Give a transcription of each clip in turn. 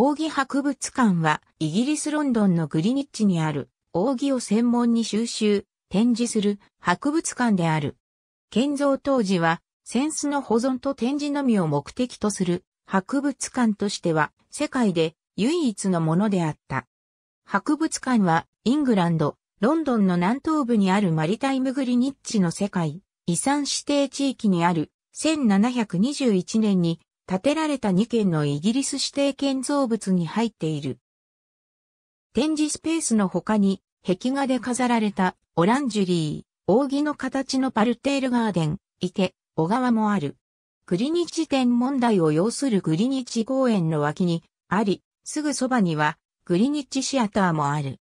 扇博物館はイギリスロンドンのグリニッチにある扇を専門に収集、展示する博物館である。建造当時は、扇子の保存と展示のみを目的とする博物館としては世界で唯一のものであった。博物館はイングランド、ロンドンの南東部にあるマリタイムグリニッチの世界遺産指定地域にある1721年に建てられた2件のイギリス指定建造物に入っている。展示スペースの他に、壁画で飾られたオランジュリー、扇の形のパルテールガーデン、池、小川もある。グリニッジ天問題を要するグリニッジ公園の脇にあり、すぐそばにはグリニッジシアターもある。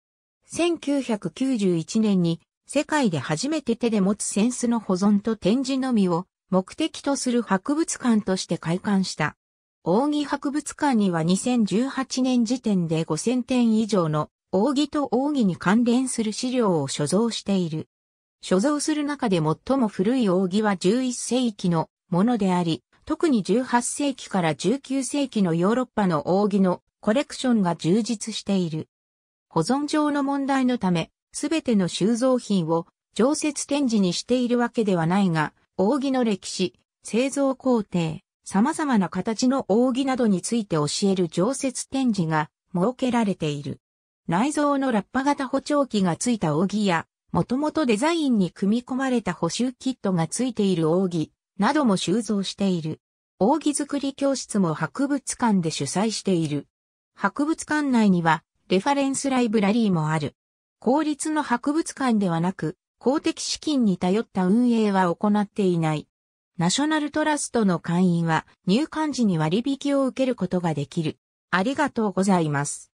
1991年に世界で初めて手で持つ扇子の保存と展示のみを目的とする博物館として開館した。扇博物館には2018年時点で5000点以上の扇と扇に関連する資料を所蔵している。所蔵する中で最も古い扇は11世紀のものであり、特に18世紀から19世紀のヨーロッパの扇のコレクションが充実している。保存上の問題のため、すべての収蔵品を常設展示にしているわけではないが、扇の歴史、製造工程、様々な形の扇などについて教える常設展示が設けられている。内蔵のラッパ型補聴器がついた扇や、もともとデザインに組み込まれた補修キットがついている扇なども収蔵している。扇作り教室も博物館で主催している。博物館内にはレファレンスライブラリーもある。公立の博物館ではなく、公的資金に頼った運営は行っていない。ナショナルトラストの会員は入館時に割引を受けることができる。ありがとうございます。